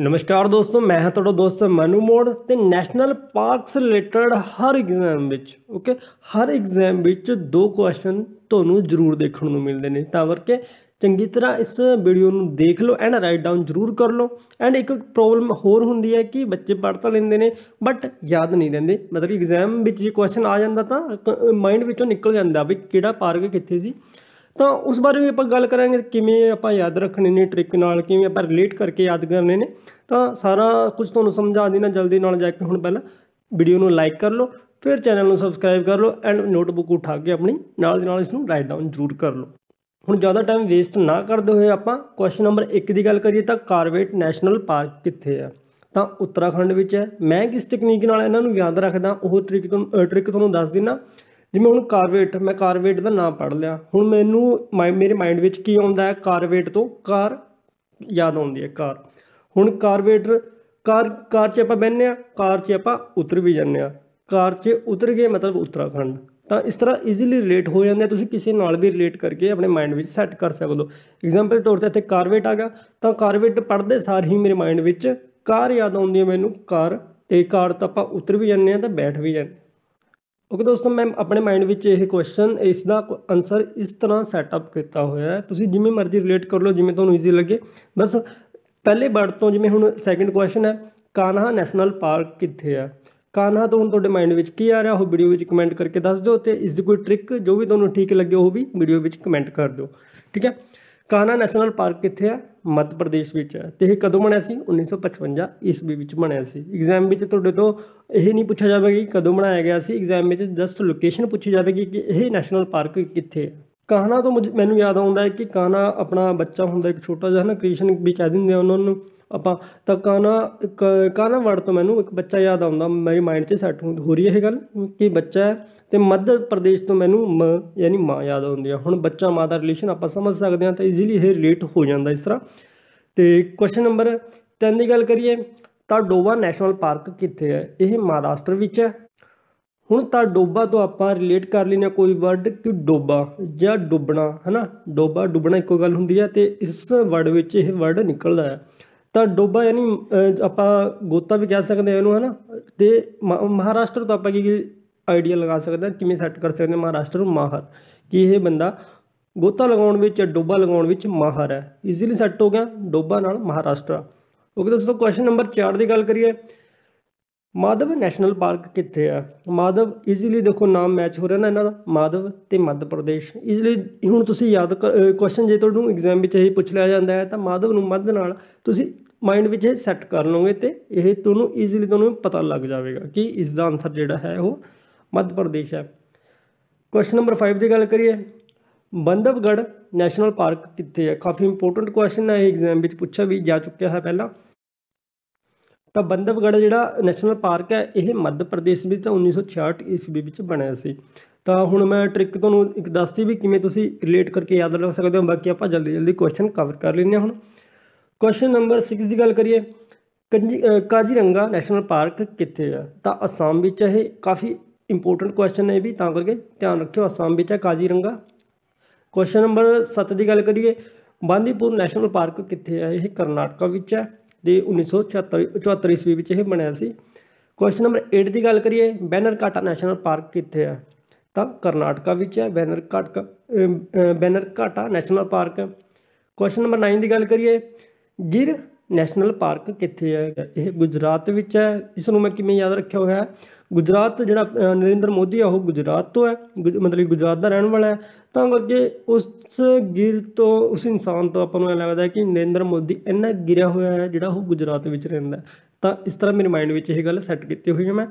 ਨਮਸਕਾਰ ਦੋਸਤੋ ਮੈਂ ਹਾਂ ਤੁਹਾਡਾ ਦੋਸਤ ਮਨੂ ਮੋੜ ਤੇ ਨੈਸ਼ਨਲ ਪਾਰਕਸ ਰਿਲੇਟਡ ਹਰ ਐਗਜ਼ਾਮ ਵਿੱਚ ਓਕੇ ਹਰ ਐਗਜ਼ਾਮ ਵਿੱਚ ਦੋ ਕੁਐਸਚਨ ਤੁਹਾਨੂੰ ਜ਼ਰੂਰ ਦੇਖਣ ਨੂੰ ਮਿਲਦੇ ਨੇ ਤਾਂ ਵਰਕੇ ਚੰਗੀ ਤਰ੍ਹਾਂ ਇਸ ਵੀਡੀਓ ਨੂੰ ਦੇਖ ਲਓ ਐਂਡ ਰਾਈਟ ਡਾਊਨ ਜ਼ਰੂਰ ਕਰ ਲਓ ਐਂਡ ਇੱਕ ਪ੍ਰੋਬਲਮ ਹੋਰ ਹੁੰਦੀ ਹੈ ਕਿ ਬੱਚੇ ਪੜ੍ਹ ਤਾਂ ਲੈਂਦੇ ਨੇ ਬਟ ਯਾਦ ਨਹੀਂ ਰਹਿੰਦੇ ਮਤਲਬ ਐਗਜ਼ਾਮ ਵਿੱਚ ਜੇ ਕੁਐਸਚਨ ਆ ਜਾਂਦਾ ਤਾਂ ਮਾਈਂਡ ਵਿੱਚੋਂ ਨਿਕਲ ਜਾਂਦਾ ਵੀ ਕਿਹੜਾ ਪਾਰਕ ਕਿੱਥੇ ਸੀ ਤਾਂ ਉਸ ਬਾਰੇ ਵੀ ਆਪਾਂ ਗੱਲ ਕਰਾਂਗੇ ਕਿਵੇਂ ਆਪਾਂ ਯਾਦ ਰੱਖਣੇ ਨੇ ਟ੍ਰਿਕ ਨਾਲ ਕਿਵੇਂ ਆਪਾਂ ਰਿਲੇਟ ਕਰਕੇ ਯਾਦ ਕਰਨੇ ਨੇ ਤਾਂ ਸਾਰਾ ਕੁਝ ਤੁਹਾਨੂੰ ਸਮਝਾ ਦੇਣਾ ਜਲਦੀ ਨਾਲ ਜਾ ਕੇ ਹੁਣ ਪਹਿਲਾਂ ਵੀਡੀਓ ਨੂੰ ਲਾਈਕ ਕਰ ਲਓ ਫਿਰ ਚੈਨਲ ਨੂੰ ਸਬਸਕ੍ਰਾਈਬ ਕਰ ਲਓ ਐਂਡ ਨੋਟਬੁੱਕ ਉਠਾ ਕੇ ਆਪਣੀ ਨਾਲ ਦੇ ਨਾਲ ਇਸ ਨੂੰ ਰਾਈਟ ਡਾਊਨ ਜ਼ਰੂਰ ਕਰ ਲਓ ਹੁਣ ਜ਼ਿਆਦਾ ਟਾਈਮ ਵੇਸਟ ਨਾ ਕਰਦੇ ਹੋਏ ਆਪਾਂ ਕੁਐਸਚਨ ਨੰਬਰ 1 ਦੀ ਗੱਲ ਕਰੀਏ ਤਾਂ ਕਾਰਵੇਟ ਨੈਸ਼ਨਲ ਪਾਰਕ ਕਿੱਥੇ ਆ ਤਾਂ ਉੱਤਰਾਖੰਡ ਵਿੱਚ ਹੈ ਮੈਂ ਕਿਸ ਟੈਕਨੀਕ ਨਾਲ ਇਹਨਾਂ ਨੂੰ ਯਾਦ ਰੱਖਦਾ ਉਹ ਟ੍ਰਿਕ ਤੁਹਾਨੂੰ ਟ੍ਰਿਕ ਤੁਹਾਨੂੰ ਦੱਸ ਦਿੰਨਾ ਜਿਵੇਂ ਹੁਣ ਕਾਰਵੇਟ ਮੈਂ ਕਾਰਵੇਟ ਦਾ ਨਾਮ ਪੜ ਲਿਆ ਹੁਣ ਮੈਨੂੰ ਮੇਰੇ ਮਾਈਂਡ ਵਿੱਚ ਕੀ ਆਉਂਦਾ ਹੈ ਕਾਰਵੇਟ ਤੋਂ ਕਾਰ ਯਾਦ ਆਉਂਦੀ ਹੈ ਕਾਰ ਹੁਣ ਕਾਰਵੇਟਰ ਕਾਰ ਕਾਰ 'ਚ ਆਪਾਂ ਬੈੰਨੇ ਆ ਕਾਰ 'ਚ ਆਪਾਂ ਉਤਰ ਵੀ ਜਾਂਦੇ ਆ ਕਾਰ 'ਚ ਉਤਰ ਗਏ ਮਤਲਬ ਉੱਤਰਾਖੰਡ ਤਾਂ ਇਸ ਤਰ੍ਹਾਂ ਈਜ਼ੀਲੀ ਰਿਲੇਟ ਹੋ ਜਾਂਦਾ ਤੁਸੀਂ ਕਿਸੇ ਨਾਲ ਵੀ ਰਿਲੇਟ ਕਰਕੇ ਆਪਣੇ ਮਾਈਂਡ ਵਿੱਚ ਸੈੱਟ ਕਰ ਸਕਦੇ ਹੋ ਐਗਜ਼ਾਮਪਲ ਤੌਰ ਤੇ ਇੱਥੇ ਕਾਰਵੇਟ ਆ ਗਿਆ ਤਾਂ ਕਾਰਵੇਟ ਪੜ੍ਹਦੇ ਸਾਰ ਹੀ ਮੇਰੇ ਮਾਈਂਡ ਵਿੱਚ ਕਾਰ ਯਾਦ ਆਉਂਦੀ ਹੈ ਮੈਨੂੰ ਕਾਰ ਤੇ ਕਾਰ ਤਾਂ ਆਪਾਂ ਉਤਰ ਵੀ ਜਾਂਦੇ ਆ ਤਾਂ ਬੈਠ ਵੀ ਜਾਂਦੇ ਓਕੇ ਦੋਸਤੋ ਮੈਂ ਆਪਣੇ ਮਾਈਂਡ ਵਿੱਚ ਇਹ ਕੁਐਸਚਨ ਇਸ ਦਾ ਆਨਸਰ ਇਸ ਤਰ੍ਹਾਂ ਸੈਟਅਪ ਕੀਤਾ ਹੋਇਆ ਹੈ ਤੁਸੀਂ ਜਿਵੇਂ ਮਰਜ਼ੀ ਰਿਲੇਟ ਕਰ ਲਓ ਜਿਵੇਂ ਤੁਹਾਨੂੰ ਈਜ਼ੀ ਲੱਗੇ ਬਸ ਪਹਿਲੇ ਵਰਡ ਤੋਂ ਜਿਵੇਂ ਹੁਣ ਸੈਕੰਡ ਕੁਐਸਚਨ ਹੈ ਕਾਨਹਾ ਨੈਸ਼ਨਲ ਪਾਰਕ ਕਿੱਥੇ ਆ ਕਾਨਹਾ ਤੋਂ ਹੁਣ ਤੁਹਾਡੇ ਮਾਈਂਡ ਵਿੱਚ ਕੀ ਆ ਰਿਹਾ ਉਹ ਵੀਡੀਓ ਵਿੱਚ ਕਮੈਂਟ ਕਰਕੇ ਦੱਸ ਦਿਓ ਤੇ ਇਸ ਦੀ ਕੋਈ ਟ੍ਰਿਕ ਜੋ ਵੀ ਤੁਹਾਨੂੰ ਠੀਕ ਲੱਗੇ ਉਹ ਵੀ ਵੀਡੀਓ ਵਿੱਚ ਕਮੈਂਟ ਕਰ ਦਿਓ ਠੀਕ ਹੈ ਕਾਨਾ ਨੈਸ਼ਨਲ ਪਾਰਕ ਕਿੱਥੇ ਆ ਮੱਧ ਪ੍ਰਦੇਸ਼ ਵਿੱਚ ਹੈ ਤੇ ਇਹ ਕਦੋਂ ਬਣਿਆ ਸੀ 1955 ਈਸਵੀ ਵਿੱਚ ਬਣਿਆ ਸੀ ਐਗਜ਼ਾਮ ਵਿੱਚ ਤੁਹਾਡੇ ਤੋਂ ਇਹ ਨਹੀਂ ਪੁੱਛਿਆ ਜਾਵੇਗਾ ਕਿ ਕਦੋਂ ਬਣਾਇਆ ਗਿਆ ਸੀ ਐਗਜ਼ਾਮ ਵਿੱਚ ਜਸਟ ਲੋਕੇਸ਼ਨ ਪੁੱਛੀ ਜਾਵੇਗੀ ਕਿ ਇਹ ਨੈਸ਼ਨਲ ਪਾਰਕ ਕਿੱਥੇ ਹੈ ਕਾਹਨਾ ਤੋਂ ਮੈਨੂੰ ਯਾਦ ਆਉਂਦਾ ਹੈ ਕਿ ਕਾਹਨਾ ਆਪਣਾ ਬੱਚਾ ਹੁੰਦਾ ਇੱਕ ਛੋਟਾ ਜਿਹਾ ਨਾ ਕ੍ਰਿਸ਼ਨ ਵੀ ਕਹਿ ਦਿੰਦੇ ਆ ਉਹਨਾਂ ਨੂੰ ਆਪਾਂ ਤਾਂ ਕਾਹਨਾ ਕਾਹਨਾ ਵਰਡ ਤੋਂ ਮੈਨੂੰ ਇੱਕ ਬੱਚਾ ਯਾਦ ਆਉਂਦਾ ਮੇਰੀ ਮਾਈਂਡ 'ਚ ਸੈੱਟ ਹੋ ਰਹੀ ਹੈ ਇਹ ਗੱਲ ਕਿ ਬੱਚਾ ਹੈ ਤੇ ਮੱਧ ਪ੍ਰਦੇਸ਼ ਤੋਂ ਮੈਨੂੰ ਮ ਯਾਨੀ ਮਾਂ ਯਾਦ ਆਉਂਦੀ ਆ ਹੁਣ ਬੱਚਾ ਮਾਂ ਦਾ ਰਿਲੇਸ਼ਨ ਆਪਾਂ ਸਮਝ ਸਕਦੇ ਹਾਂ ਤਾਂ ਈਜ਼ੀਲੀ ਇਹ ਰਿਲੇਟ ਹੋ ਜਾਂਦਾ ਇਸ ਤਰ੍ਹਾਂ ਤੇ ਕੁਐਸਚਨ ਨੰਬਰ 3 ਦੀ ਗੱਲ ਕਰੀਏ ਤਾਂ ਡੋਵਾ ਨੈਸ਼ਨਲ ਪਾਰਕ ਕਿੱਥੇ ਹੈ ਇਹ ਮਹਾਰਾਸ਼ਟਰ ਵਿੱਚ ਹੈ ਹੁਣ ਤਾਂ ਡੋਬਾ ਤੋਂ ਆਪਾਂ ਰਿਲੇਟ ਕਰ ਲੈਣਾ ਕੋਈ ਵਰਡ ਕਿ ਡੋਬਾ ਜਾਂ ਡੁੱਬਣਾ ਹਨਾ ਡੋਬਾ ਡੁੱਬਣਾ ਇੱਕੋ ਗੱਲ ਹੁੰਦੀ ਹੈ ਤੇ ਇਸ ਵਰਡ ਵਿੱਚ ਇਹ ਵਰਡ ਨਿਕਲਦਾ ਹੈ ਤਾਂ ਡੋਬਾ ਯਾਨੀ ਆਪਾਂ ਗੋਤਾ ਵੀ ਕਹਿ ਸਕਦੇ ਹਾਂ ਇਹਨੂੰ ਹਨਾ ਤੇ ਮਹਾਰਾਸ਼ਟਰ ਤੋਂ ਆਪਾਂ ਕੀ ਆਈਡੀਆ ਲਗਾ ਸਕਦੇ ਹਾਂ ਕਿਵੇਂ ਸੈੱਟ ਕਰ ਸਕਦੇ ਹਾਂ ਮਹਾਰਾਸ਼ਟਰ ਨੂੰ ਮਾਹਰ ਕਿ ਇਹ ਬੰਦਾ ਗੋਤਾ ਲਗਾਉਣ ਵਿੱਚ ਡੋਬਾ ਲਗਾਉਣ ਵਿੱਚ ਮਾਹਰ ਹੈ ਈਜ਼ੀਲੀ ਸੈੱਟ ਹੋ ਗਿਆ ਡੋਬਾ ਨਾਲ ਮਹਾਰਾਸ਼ਟਰ ਓਕੇ ਦੋਸਤੋ ਕੁਐਸਚਨ ਨੰਬਰ 4 ਦੀ ਗੱਲ ਕਰੀਏ ਮਾਧਵ ਨੈਸ਼ਨਲ ਪਾਰਕ ਕਿੱਥੇ ਆ ਮਾਧਵ ਈਜ਼ੀਲੀ ਦੇਖੋ ਨਾਮ ਮੈਚ ਹੋ ਰਿਹਾ ਨਾ ਇਹਨਾਂ ਦਾ ਮਾਧਵ ਤੇ ਮੱਧ ਪ੍ਰਦੇਸ਼ ਈਜ਼ੀਲੀ ਹੁਣ ਤੁਸੀਂ ਯਾਦ ਕੁਐਸਚਨ ਜੇ ਤੁਹਾਨੂੰ ਐਗਜ਼ਾਮ ਵਿੱਚ ਇਹ ਪੁੱਛ ਲਿਆ ਜਾਂਦਾ ਹੈ ਤਾਂ ਮਾਧਵ ਨੂੰ ਮੱਧ ਨਾਲ ਤੁਸੀਂ ਮਾਈਂਡ ਵਿੱਚ ਇਹ ਸੈੱਟ ਕਰ ਲਓਗੇ ਤੇ ਇਹ ਤੁਹਾਨੂੰ ਈਜ਼ੀਲੀ ਤੁਹਾਨੂੰ ਪਤਾ ਲੱਗ ਜਾਵੇਗਾ ਕਿ ਇਸ ਦਾ ਆਨਸਰ ਜਿਹੜਾ ਹੈ ਉਹ ਮੱਧ ਪ੍ਰਦੇਸ਼ ਹੈ ਕੁਐਸਚਨ ਨੰਬਰ 5 ਦੀ ਗੱਲ ਕਰੀਏ ਬੰਦਵਗੜ ਨੈਸ਼ਨਲ ਪਾਰਕ ਕਿੱਥੇ ਹੈ ਕਾਫੀ ਇੰਪੋਰਟੈਂਟ ਕੁਐਸਚਨ ਹੈ ਇਹ ਐਗਜ਼ਾਮ ਵਿੱਚ ਪੁੱਛਿਆ ਵੀ ਜਾ ਚੁੱਕਿਆ ਹੈ ਪਹਿਲਾਂ ਤਾਂ ਬੰਦਵਗੜ ਜਿਹੜਾ ਨੈਸ਼ਨਲ ਪਾਰਕ ਹੈ ਇਹ ਮੱਧ ਪ੍ਰਦੇਸ਼ ਵਿੱਚ ਤਾਂ 1966 ਈਸਵੀ ਵਿੱਚ ਬਣਿਆ ਸੀ ਤਾਂ ਹੁਣ ਮੈਂ ਟ੍ਰਿਕ ਤੁਹਾਨੂੰ ਇੱਕ ਦੱਸਦੀ ਵੀ ਕਿਵੇਂ ਤੁਸੀਂ ਰਿਲੇਟ ਕਰਕੇ ਯਾਦ ਰੱਖ ਸਕਦੇ ਹੋ ਬਾਕੀ ਆਪਾਂ ਜਲਦੀ ਜਲਦੀ ਕੁਐਸਚਨ ਕਵਰ ਕਰ ਲੈਂਦੇ ਹਾਂ ਹੁਣ ਕੁਐਸਚਨ ਨੰਬਰ 6 ਦੀ ਗੱਲ ਕਰੀਏ ਕਾਜੀਰੰਗਾ ਨੈਸ਼ਨਲ ਪਾਰਕ ਕਿੱਥੇ ਹੈ ਤਾਂ ਅਸਾਮ ਵਿੱਚ ਇਹ ਕਾਫੀ ਇੰਪੋਰਟੈਂਟ ਕੁਐਸਚਨ ਹੈ ਵੀ ਤਾਂ ਕਰਕੇ ਧਿਆਨ ਰੱਖਿਓ ਅਸਾਮ ਵਿੱਚ ਹੈ ਕਾਜੀਰੰਗਾ ਕੁਐਸਚਨ ਨੰਬਰ 7 ਦੀ ਗੱਲ ਕਰੀਏ ਬਾਂਦੀਪੁਰ ਨੈਸ਼ਨਲ ਪਾਰਕ ਕਿੱਥੇ ਹੈ ਇਹ ਕਰਨਾਟਕਾ ਵਿੱਚ ਹੈ ਦੇ 1974 ਈਸਵੀ ਵਿੱਚ ਇਹ ਬਣਿਆ ਸੀ ਕੁਐਸਚਨ ਨੰਬਰ 8 ਦੀ ਗੱਲ ਕਰੀਏ ਬੈਨਰ ਘਾਟਾ ਨੈਸ਼ਨਲ ਪਾਰਕ ਕਿੱਥੇ ਹੈ ਤਾਂ ਕਰਨਾਟਕਾ ਵਿੱਚ ਹੈ ਬੈਨਰ Bannerghatta Bannerghatta national park question number 9 ਦੀ ਗੱਲ ਕਰੀਏ ਗਿਰ ਨੈਸ਼ਨਲ ਪਾਰਕ ਕਿੱਥੇ ਹੈ ਇਹ ਗੁਜਰਾਤ ਵਿੱਚ ਹੈ ਇਸ ਨੂੰ ਮੈਂ ਕਿਵੇਂ ਯਾਦ ਰੱਖਿਆ ਹੋਇਆ ਹੈ ਗੁਜਰਾਤ ਜਿਹੜਾ ਨਰਿੰਦਰ ਮੋਦੀ ਆ ਉਹ ਗੁਜਰਾਤ ਤੋਂ ਹੈ ਮਤਲਬ ਗੁਜਰਾਤ ਦਾ ਰਹਿਣ ਵਾਲਾ ਹੈ ਤਾਂ ਅੱਗੇ ਉਸ ਗਿਰ ਤੋਂ ਉਸ ਇਨਸਾਨ ਤੋਂ ਆਪਾਂ ਨੂੰ ਇਹ ਲੱਗਦਾ ਕਿ ਨਰਿੰਦਰ ਮੋਦੀ ਇੰਨਾ ਗਿਰਿਆ ਹੋਇਆ ਹੈ ਜਿਹੜਾ ਉਹ ਗੁਜਰਾਤ ਵਿੱਚ ਰਹਿੰਦਾ ਤਾਂ ਇਸ ਤਰ੍ਹਾਂ ਮੇਰੇ ਮਾਈਂਡ ਵਿੱਚ ਇਹ ਗੱਲ ਸੈੱਟ ਕੀਤੀ ਹੋਈ ਹੈ ਮੈਂ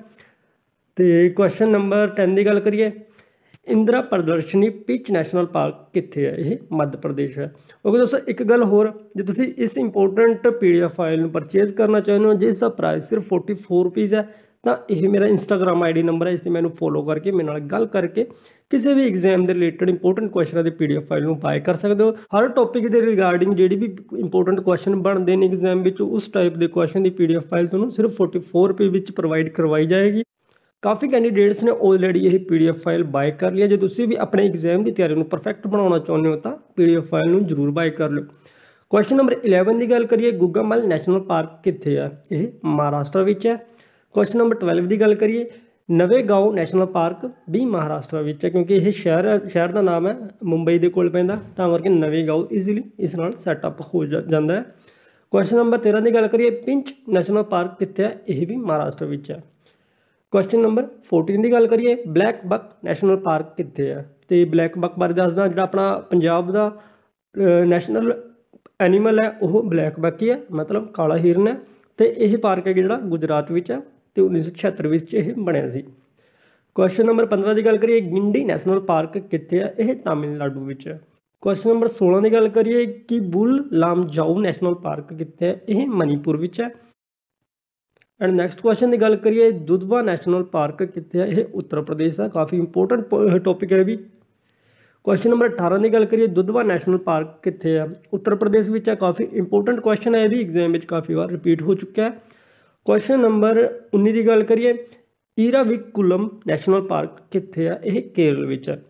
ਤੇ ਕੁਐਸਚਨ ਨੰਬਰ 10 ਦੀ ਗੱਲ ਕਰੀਏ ਇੰਦਰਾ ਪ੍ਰਦਰਸ਼ਨੀ ਪਿਚ ਨੈਸ਼ਨਲ ਪਾਰਕ ਕਿੱਥੇ ਹੈ ਇਹ ਮੱਧ ਪ੍ਰਦੇਸ਼ ਹੈ ਓਕੇ ਦੋਸਤੋ ਇੱਕ ਗੱਲ ਹੋਰ ਜੇ ਤੁਸੀਂ ਇਸ ਇੰਪੋਰਟੈਂਟ ਪੀਡੀਐਫ ਫਾਈਲ ਨੂੰ ਪਰਚੇਸ ਕਰਨਾ ਚਾਹੁੰਦੇ ਹੋ ਜਿਸ ਦਾ ਪ੍ਰਾਈਸ ਸਿਰਫ 44 ਰੁਪਏ ਹੈ ਤਾਂ ਇਹ ਮੇਰਾ ਇੰਸਟਾਗ੍ਰam ਆਈਡੀ ਨੰਬਰ ਹੈ ਇਸ ਤੇ ਮੈਨੂੰ ਫੋਲੋ ਕਰਕੇ ਮੇਰੇ ਨਾਲ ਗੱਲ ਕਰਕੇ ਕਿਸੇ ਵੀ ਐਗਜ਼ਾਮ ਦੇ ਰਿਲੇਟਡ ਇੰਪੋਰਟੈਂਟ ਕੁਐਸਚਨਾਂ ਦੀ ਪੀਡੀਐਫ ਫਾਈਲ ਨੂੰ ਬਾਏ ਕਰ ਸਕਦੇ ਹੋ ਹਰ ਟੌਪਿਕ ਦੇ ਰਿਗਾਰਡਿੰਗ ਜਿਹੜੀ ਵੀ ਇੰਪੋਰਟੈਂਟ ਕੁਐਸਚਨ ਬਣਦੇ ਨੇ ਐਗਜ਼ਾਮ ਵਿੱਚ ਉਸ ਟਾਈਪ ਦੇ ਕੁਐਸਚਨ ਦੀ ਪੀਡੀਐਫ ਫਾਈਲ ਤੁਹਾਨੂੰ ਸਿਰਫ 44 ਰੁਪਏ ਵਿੱਚ ਪ੍ਰੋਵਾਈਡ ਕਰਵਾਈ ਜਾਏਗੀ ਕਾਫੀ ਕੈਂਡੀਡੇਟਸ ਨੇ ਆਲਰੇਡੀ ਇਹ ਪੀਡੀਐਫ ਫਾਈਲ ਬਾਏ ਕਰ ਲਈ ਜੇ ਤੁਸੀਂ ਵੀ ਆਪਣੇ ਐਗਜ਼ਾਮ ਦੀ ਤਿਆਰੀ ਨੂੰ ਪਰਫੈਕਟ ਬਣਾਉਣਾ ਚਾਹੁੰਦੇ ਹੋ ਤਾਂ ਪੀਡੀਐਫ ਫਾਈਲ ਨੂੰ ਜ਼ਰੂਰ ਬਾਏ ਕਰ ਲਓ ਕੁਐਸਚਨ ਨੰਬਰ 11 ਦੀ ਗੱਲ ਕਰੀਏ ਗੁੱਗਾਮਲ ਨੈਸ਼ਨਲ ਪਾਰਕ ਕਿੱਥੇ ਆ ਇਹ ਮਹਾਰਾਸ਼ਟਰ ਵਿੱਚ ਹੈ ਕੁਐਸਚਨ ਨੰਬਰ 12 ਦੀ ਗੱਲ ਕਰੀਏ ਨਵੇਗਾਉ ਨੈਸ਼ਨਲ ਪਾਰਕ ਵੀ ਮਹਾਰਾਸ਼ਟਰ ਵਿੱਚ ਹੈ ਕਿਉਂਕਿ ਇਹ ਸ਼ਹਿਰ ਸ਼ਹਿਰ ਦਾ ਨਾਮ ਹੈ ਮੁੰਬਈ ਦੇ ਕੋਲ ਪੈਂਦਾ ਤਾਂ ਕਰਕੇ ਨਵੇਗਾਉ ਈਜ਼ੀਲੀ ਇਸ ਨਾਲ ਸੈਟਅਪ ਹੋ ਜਾਂਦਾ ਹੈ ਕੁਐਸਚਨ ਨੰਬਰ 13 ਦੀ ਗੱਲ ਕਰੀਏ ਪਿੰਚ ਨੈਸ਼ਨਲ ਪਾਰਕ ਕਿੱਥੇ ਹੈ ਇਹ ਵੀ ਮਹਾਰਾਸ਼ਟਰ ਵਿੱਚ ਹੈ ਕੁਐਸਚਨ ਨੰਬਰ 14 ਦੀ ਗੱਲ ਕਰੀਏ ਬਲੈਕ ਬੱਕ ਨੈਸ਼ਨਲ ਪਾਰਕ ਕਿੱਥੇ ਹੈ ਤੇ ਬਲੈਕ ਬੱਕ ਬਾਰੇ ਦੱਸਦਾ ਜਿਹੜਾ ਆਪਣਾ ਪੰਜਾਬ ਦਾ ਨੈਸ਼ਨਲ ਐਨੀਮਲ ਹੈ ਉਹ ਬਲੈਕ ਬੱਕ ਹੀ ਹੈ ਮਤਲਬ ਕਾਲਾ ਹਿਰਨ ਹੈ ਤੇ ਇਹ ਪਾਰਕ ਹੈ ਜਿਹੜਾ ਗੁਜਰਾਤ ਵਿੱਚ ਹੈ ਤੇ 1976 ਵਿੱਚ ਇਹ ਬਣਿਆ ਸੀ ਕੁਐਸਚਨ ਨੰਬਰ 15 ਦੀ ਗੱਲ ਕਰੀਏ ਗਿੰਡੀ ਨੈਸ਼ਨਲ ਪਾਰਕ ਕਿੱਥੇ ਹੈ ਇਹ ਤਾਮਿਲਨਾਡੂ ਵਿੱਚ ਹੈ ਕੁਐਸਚਨ ਨੰਬਰ 16 ਦੀ ਗੱਲ ਕਰੀਏ ਕਿ ਬੁੱਲ ਜਾਉ ਨੈਸ਼ਨਲ ਪਾਰਕ ਕਿੱਥੇ ਹੈ ਇਹ ਮਨੀਪੁਰ ਵਿੱਚ ਹੈ ਐਂਡ ਨੈਕਸਟ ਕੁਐਸਚਨ ਦੀ ਗੱਲ ਕਰੀਏ ਦੁਦਵਾ ਨੈਸ਼ਨਲ ਪਾਰਕ ਕਿੱਥੇ ਹੈ ਇਹ ਉੱਤਰ ਪ੍ਰਦੇਸ਼ ਦਾ ਕਾਫੀ ਇੰਪੋਰਟੈਂਟ ਟੌਪਿਕ ਹੈ ਵੀ ਕੁਐਸਚਨ ਨੰਬਰ 18 ਦੀ ਗੱਲ ਕਰੀਏ ਦੁਦਵਾ ਨੈਸ਼ਨਲ ਪਾਰਕ ਕਿੱਥੇ ਹੈ ਉੱਤਰ ਪ੍ਰਦੇਸ਼ ਵਿੱਚ ਹੈ ਕਾਫੀ ਇੰਪੋਰਟੈਂਟ ਕੁਐਸਚਨ ਹੈ ਇਹ ਵੀ ਐਗਜ਼ਾਮ ਵਿੱਚ ਕਾਫੀ ਵਾਰ ਰਿਪੀਟ ਹੋ ਚੁੱਕਾ ਹੈ ਕੁਐਸਚਨ ਨੰਬਰ 19 ਦੀ ਗੱਲ ਕਰੀਏ ਈਰਾਵਿਕੁਲਮ ਨੈਸ਼ਨਲ ਪਾਰਕ ਕਿੱਥੇ ਆ ਇਹ ਕੇਰਲ ਵਿੱਚ ਹੈ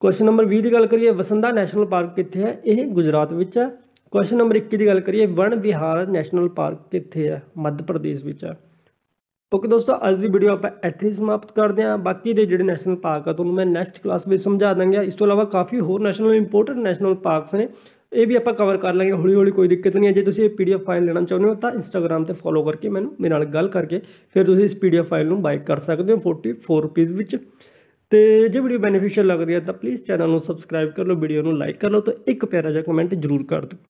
ਕੁਐਸਚਨ ਨੰਬਰ 20 ਦੀ ਗੱਲ ਕਰੀਏ ਵਸੰਦਾ ਨੈਸ਼ਨਲ ਪਾਰਕ ਕਿੱਥੇ ਹੈ ਇਹ ਗੁਜਰਾਤ ਵਿੱਚ ਹੈ ਕੁਐਸਚਨ ਨੰਬਰ 21 ਦੀ ਗੱਲ ਕਰੀਏ ਵਣ ਵਿਹਾਰ ਨੈਸ਼ਨਲ ਪਾਰਕ ਕਿੱਥੇ ਹੈ ਮੱਧ ਪ੍ਰਦੇਸ਼ ਵਿੱਚ ਹੈ ਓਕੇ ਦੋਸਤੋ ਅੱਜ ਦੀ ਵੀਡੀਓ ਆਪਾਂ ਇੱਥੇ ਸਮਾਪਤ ਕਰਦੇ ਹਾਂ ਬਾਕੀ ਦੇ ਜਿਹੜੇ ਨੈਸ਼ਨਲ ਪਾਰਕ ਆ ਤੁਹਾਨੂੰ ਮੈਂ ਨੈਕਸਟ ਕਲਾਸ ਵਿੱਚ ਸਮਝਾ ਦਾਂਗਾ ਇਸ ਤੋਂ ਇਲਾਵਾ ਕਾਫੀ ਹੋਰ ਨੈਸ਼ਨਲ ਇੰਪੋਰਟੈਂਟ ਨੈਸ਼ਨਲ ਪਾਰਕਸ ਨੇ ਇਹ ਵੀ ਆਪਾਂ ਕਵਰ ਕਰ ਲਾਂਗੇ ਹੌਲੀ ਹੌਲੀ ਕੋਈ ਦਿੱਕਤ ਨਹੀਂ ਹੈ ਜੇ ਤੁਸੀਂ ਇਹ ਪੀਡੀਐਫ ਫਾਈਲ ਲੈਣਾ ਚਾਹੁੰਦੇ ਹੋ ਤਾਂ ਇੰਸਟਾਗ੍ਰam ਤੇ ਫੋਲੋ ਕਰਕੇ ਮੈਨੂੰ ਮੇਰੇ ਨਾਲ ਗੱਲ ਕਰਕੇ ਫਿਰ ਤੁਸੀਂ ਇਸ ਪੀਡੀਐਫ ਫਾਈਲ ਨੂੰ ਬਾਈ ਕਰ ਸਕਦੇ ਹੋ 44 ਰੁਪਏ ਵਿੱਚ ਤੇ ਜੇ ਵੀਡੀਓ ਬੈਨੀਫੀਸ਼ੀਅਲ ਲੱਗਦੀ ਹੈ ਤਾਂ ਪਲੀਜ਼ ਚੈਨਲ ਨੂੰ ਸਬਸਕ੍ਰਾਈਬ ਕਰ ਲਓ ਵੀਡੀਓ ਨੂੰ ਲਾਈਕ ਕਰ ਲਓ ਤੇ ਇੱਕ ਪਿਆਰਾ ਜਿਹਾ ਕਮੈਂਟ ਜ਼ਰੂਰ ਕਰ ਦਿਓ